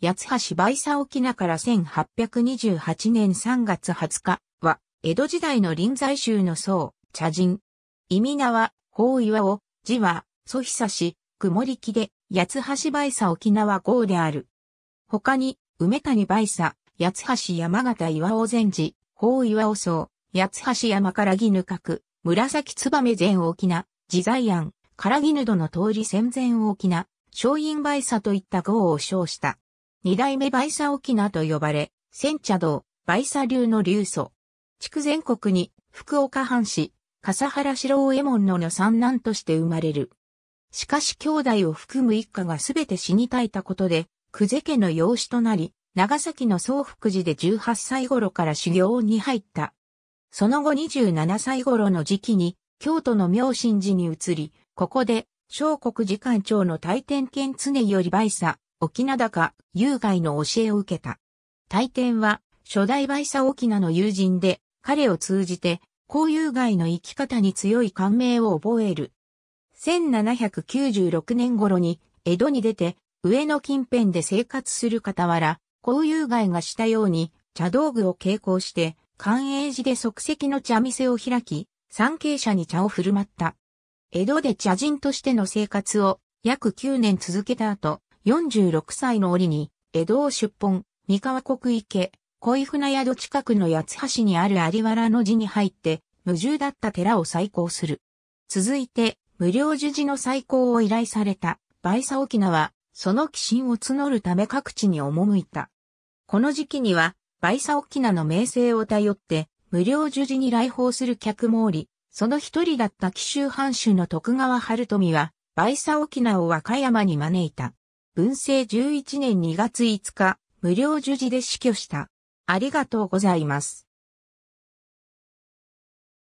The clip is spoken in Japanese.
八橋梅佐沖縄から1828年3月20日は、江戸時代の臨済宗の僧、茶人。意味名は、法岩を、字は、祖久し、曇り木で、八橋梅佐沖縄号である。他に、梅谷梅佐、八橋山形岩尾禅寺、法岩尾僧、八橋山から木ぬ角、紫燕禅沖縄、自在庵、から木ぬどの通り戦前沖縄、松陰梅佐といった号を称した。二代目バイサ沖縄と呼ばれ、千茶道、バイサ流の流祖。地全国に福岡藩市、笠原四郎右衛門のの三男として生まれる。しかし兄弟を含む一家がすべて死に絶えたことで、久世家の養子となり、長崎の総福寺で18歳頃から修行に入った。その後27歳頃の時期に、京都の明神寺に移り、ここで、小国寺館長の大天剣常よりバイサ、沖縄高、有害の教えを受けた。大天は、初代バイサ沖名の友人で、彼を通じて、公有害の生き方に強い感銘を覚える。1796年頃に、江戸に出て、上野近辺で生活する傍ら、公有害がしたように、茶道具を傾向して、寛永寺で即席の茶店を開き、参詣者に茶を振る舞った。江戸で茶人としての生活を約9年続けた後、46歳の折に、江戸を出奔、三河国池、恋船宿近くの八橋にある有原の寺に入って、無住だった寺を再興する。続いて、無料樹寺の再興を依頼された、倍佐沖縄は、その寄進を募るため各地に赴いた。この時期には、倍佐沖縄の名声を頼って、無料樹寺に来訪する客もおり、その一人だった紀州藩主の徳川春富は、倍佐沖縄を和歌山に招いた。文政11年2月5日、無料授受で死去した。ありがとうございます。